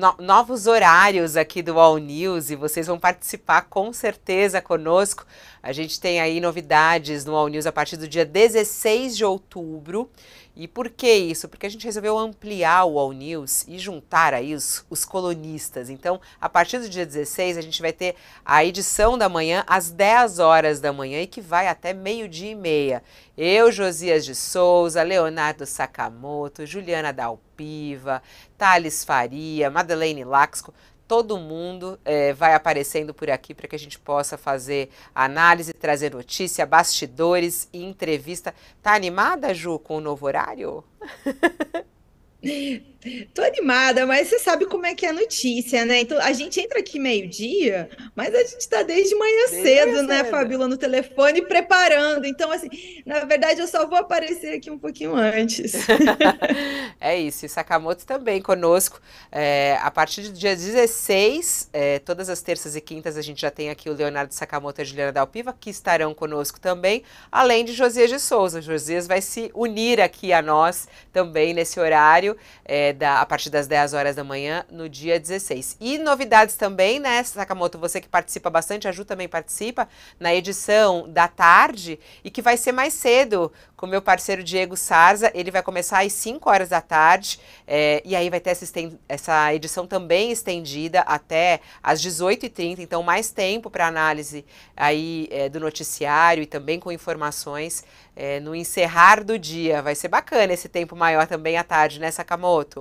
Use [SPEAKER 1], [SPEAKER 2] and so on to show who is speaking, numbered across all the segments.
[SPEAKER 1] no, novos horários aqui do All News e vocês vão participar com certeza conosco. A gente tem aí novidades no All News a partir do dia 16 de outubro. E por que isso? Porque a gente resolveu ampliar o All News e juntar aí os, os colonistas. Então, a partir do dia 16, a gente vai ter a edição da manhã às 10 horas da manhã e que vai até meio-dia e meia. Eu, Josias de Souza, Leonardo Sakamoto, Juliana Dalpiva, Thales Faria, Madalena Madeleine Laxco, todo mundo é, vai aparecendo por aqui para que a gente possa fazer análise, trazer notícia, bastidores e entrevista. Tá animada, Ju, com o novo horário? Tô animada, mas você sabe como é que é a notícia, né? Então a gente entra aqui meio-dia, mas a gente tá desde manhã desde cedo, manhã né, cedo. Fabíola, no telefone preparando. Então, assim, na verdade, eu só vou aparecer aqui um pouquinho antes. é isso, e Sakamoto também conosco. É, a partir do dia 16, é, todas as terças e quintas, a gente já tem aqui o Leonardo Sakamoto e a Juliana Dalpiva, que estarão conosco também, além de Josias de Souza. Josias vai se unir aqui a nós também nesse horário. É, é da, a partir das 10 horas da manhã no dia 16. E novidades também, né, Sakamoto, você que participa bastante, a Ju também participa, na edição da tarde e que vai ser mais cedo com meu parceiro Diego Sarza. Ele vai começar às 5 horas da tarde é, e aí vai ter essa, essa edição também estendida até às 18h30, então mais tempo para análise aí é, do noticiário e também com informações é, no encerrar do dia. Vai ser bacana esse tempo maior também à tarde, né, Sakamoto?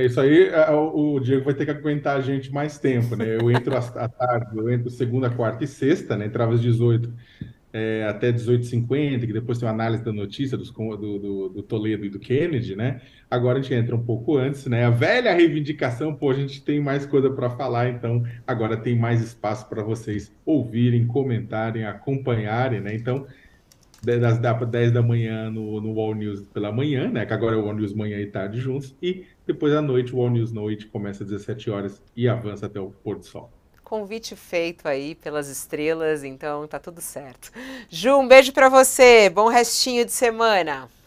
[SPEAKER 2] É isso aí, é, é, o Diego vai ter que aguentar a gente mais tempo, né? Eu entro à tarde, eu entro segunda, quarta e sexta, né? Entrava às 18 é, até 18h50, que depois tem uma análise da notícia dos, do, do, do, Toledo e do Kennedy, né? Agora a gente entra um pouco antes, né? A velha reivindicação, pô, a gente tem mais coisa para falar, então agora tem mais espaço para vocês ouvirem, comentarem, acompanharem, né? Então das da, 10 da manhã no, no Wall News pela manhã, né? Que agora é o Wall News manhã e tarde juntos. E depois à noite, o Wall News Noite começa às 17 horas e avança até o pôr do sol.
[SPEAKER 1] Convite feito aí pelas estrelas, então tá tudo certo. Ju, um beijo para você. Bom restinho de semana.